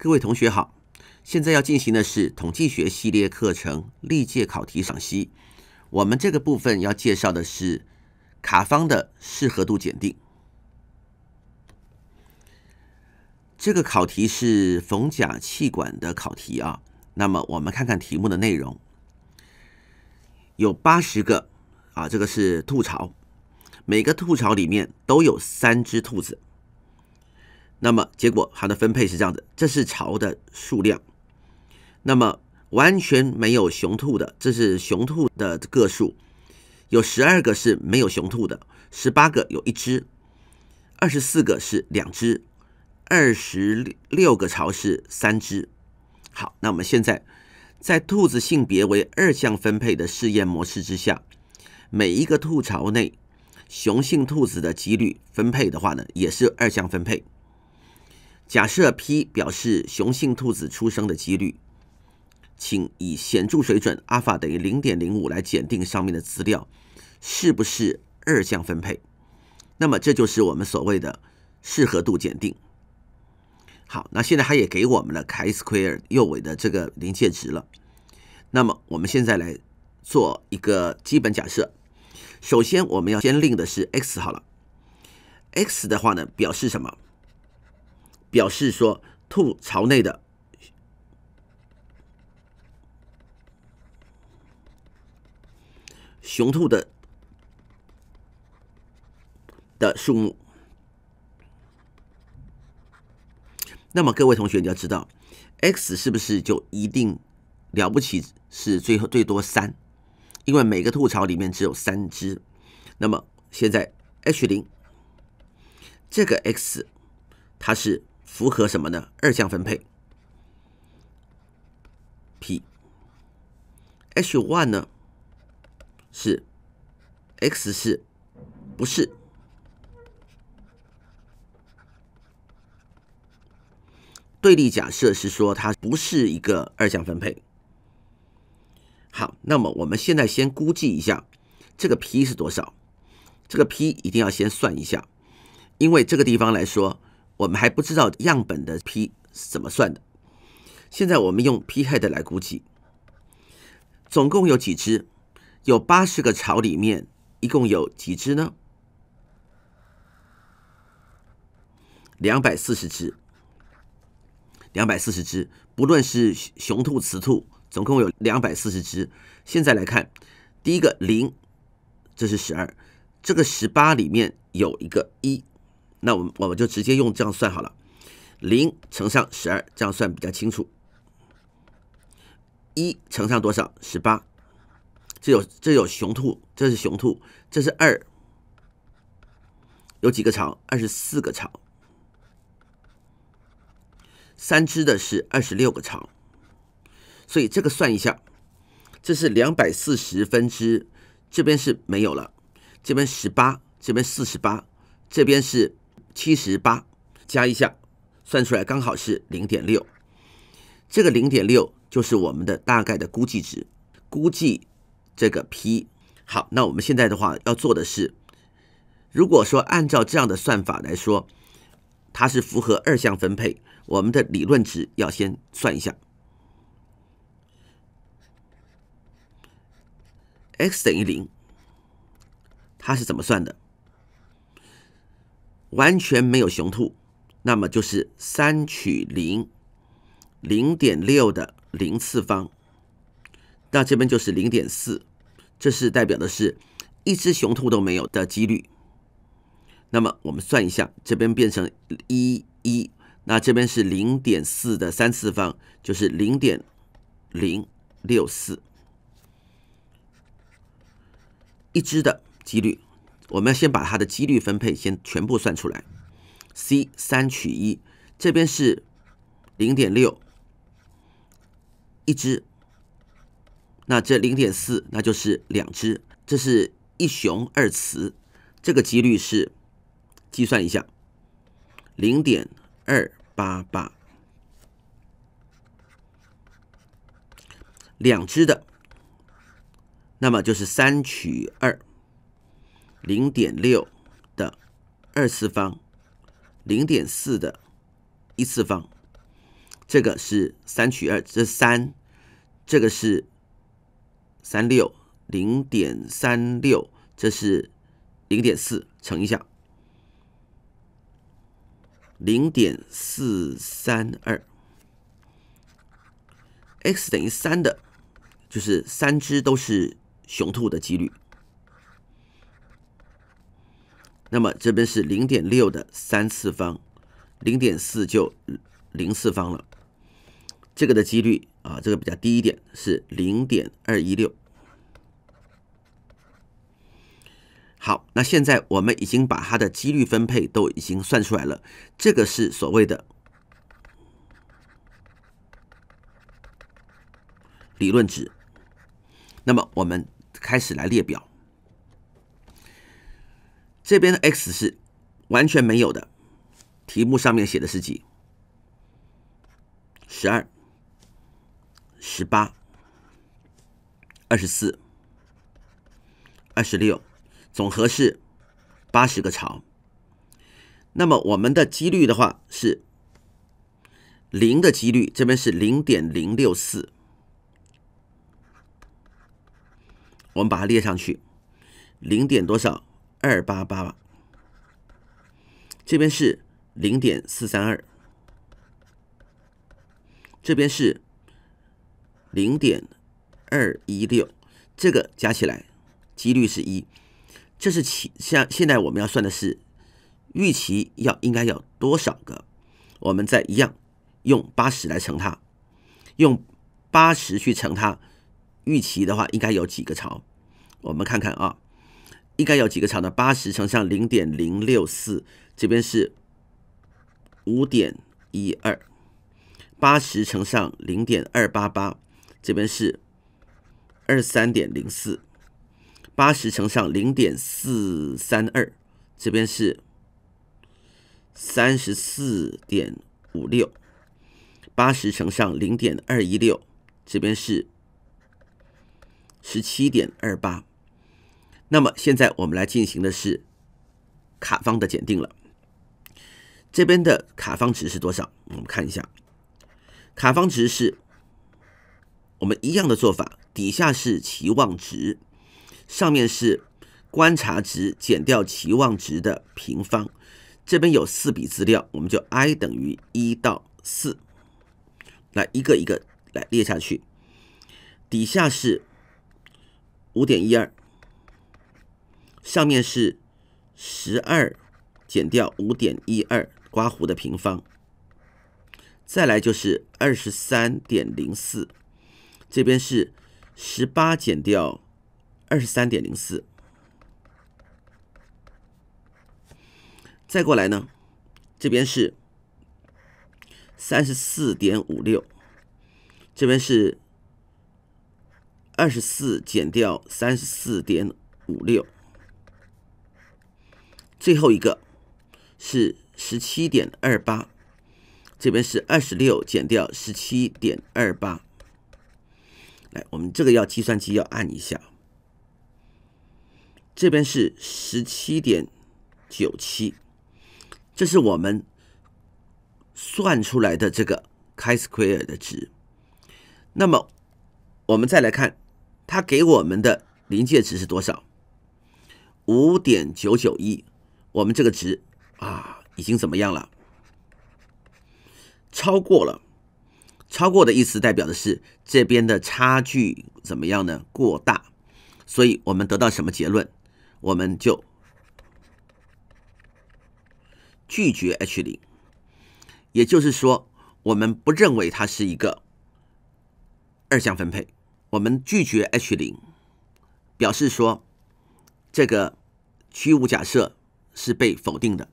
各位同学好，现在要进行的是统计学系列课程历届考题赏析。我们这个部分要介绍的是卡方的适合度检定。这个考题是逢甲气管的考题啊。那么我们看看题目的内容，有八十个啊，这个是兔巢，每个兔巢里面都有三只兔子。那么结果它的分配是这样的，这是巢的数量，那么完全没有雄兔的，这是雄兔的个数，有十二个是没有雄兔的，十八个有一只，二十四个是两只，二十六个巢是三只。好，那我们现在在兔子性别为二项分配的试验模式之下，每一个兔巢内雄性兔子的几率分配的话呢，也是二项分配。假设 p 表示雄性兔子出生的几率，请以显著水准阿尔法等于零点零五来检定上面的资料是不是二项分配。那么这就是我们所谓的适合度检定。好，那现在他也给我们了奎尔右尾的这个临界值了。那么我们现在来做一个基本假设，首先我们要先令的是 x 好了，x 的话呢表示什么？表示说，兔槽内的雄兔的的数目，那么各位同学你要知道，x 是不是就一定了不起？是最后最多三，因为每个兔槽里面只有三只。那么现在 H 零这个 x，它是。符合什么呢？二项分配，P，H one 呢是 X 是不是？对立假设是说它不是一个二项分配。好，那么我们现在先估计一下这个 P 是多少，这个 P 一定要先算一下，因为这个地方来说。我们还不知道样本的 p 是怎么算的。现在我们用 p h a d 来估计，总共有几只？有八十个巢里面，一共有几只呢？两百四十只。两百四十只，不论是雄兔、雌兔，总共有两百四十只。现在来看，第一个零，这是十二。这个十八里面有一个一。那我我们就直接用这样算好了，零乘上十二，这样算比较清楚。一乘上多少？十八。这有这有雄兔，这是雄兔，这是二。有几个巢？二十四个巢。三只的是二十六个巢。所以这个算一下，这是两百四十分之，这边是没有了，这边十八，这边四十八，这边是。七十八加一下，算出来刚好是零点六。这个零点六就是我们的大概的估计值，估计这个 p。好，那我们现在的话要做的是，如果说按照这样的算法来说，它是符合二项分配，我们的理论值要先算一下。x 等于零，它是怎么算的？完全没有雄兔，那么就是三取零零点六的零次方，那这边就是零点四，这是代表的是，一只雄兔都没有的几率。那么我们算一下，这边变成一一，那这边是零点四的三次方，就是零点零六四，一只的几率。我们要先把它的几率分配先全部算出来，C 三取一，这边是零点六一只，那这零点四那就是两只，这是一雄二雌，这个几率是计算一下，零点二八八，两只的，那么就是三取二。零点六的二次方，零点四的一次方，这个是三取二，这三，这个是三六零点三六，这是零点四，乘一下，零点四三二。x 等于三的，就是三只都是雄兔的几率。那么这边是零点六的三次方，零点四就零次方了。这个的几率啊，这个比较低一点，是零点二一六。好，那现在我们已经把它的几率分配都已经算出来了，这个是所谓的理论值。那么我们开始来列表。这边的 x 是完全没有的，题目上面写的是几十二、十八、二十四、二十六，总和是八十个巢。那么我们的几率的话是零的几率，这边是零点零六四，我们把它列上去，零点多少？二八八，这边是零点四三二，这边是零点二一六，这个加起来几率是一。这是期，像现在我们要算的是预期要应该要多少个？我们再一样用八十来乘它，用八十去乘它预期的话，应该有几个槽？我们看看啊。应该有几个长的？八十乘上零点零六四，这边是五点一二；八十乘上零点二八八，这边是二三点零四；八十乘上零点四三二，这边是三十四点五六；八十乘上零点二一六，这边是十七点二八。那么现在我们来进行的是卡方的检定了，这边的卡方值是多少？我们看一下，卡方值是，我们一样的做法，底下是期望值，上面是观察值减掉期望值的平方，这边有四笔资料，我们就 i 等于一到四，来一个一个来列下去，底下是五点一二。上面是十二减掉五点一二，刮弧的平方。再来就是二十三点零四，这边是十八减掉二十三点零四。再过来呢，这边是三十四点五六，这边是二十四减掉三十四点五六。最后一个是十七点二八，这边是二十六减掉十七点二八，来，我们这个要计算机要按一下，这边是十七点九七，这是我们算出来的这个 square 的值。那么我们再来看，它给我们的临界值是多少？五点九九一。我们这个值啊，已经怎么样了？超过了。超过的意思代表的是这边的差距怎么样呢？过大。所以我们得到什么结论？我们就拒绝 H 零，也就是说，我们不认为它是一个二项分配。我们拒绝 H 零，表示说这个虚无假设。是被否定的。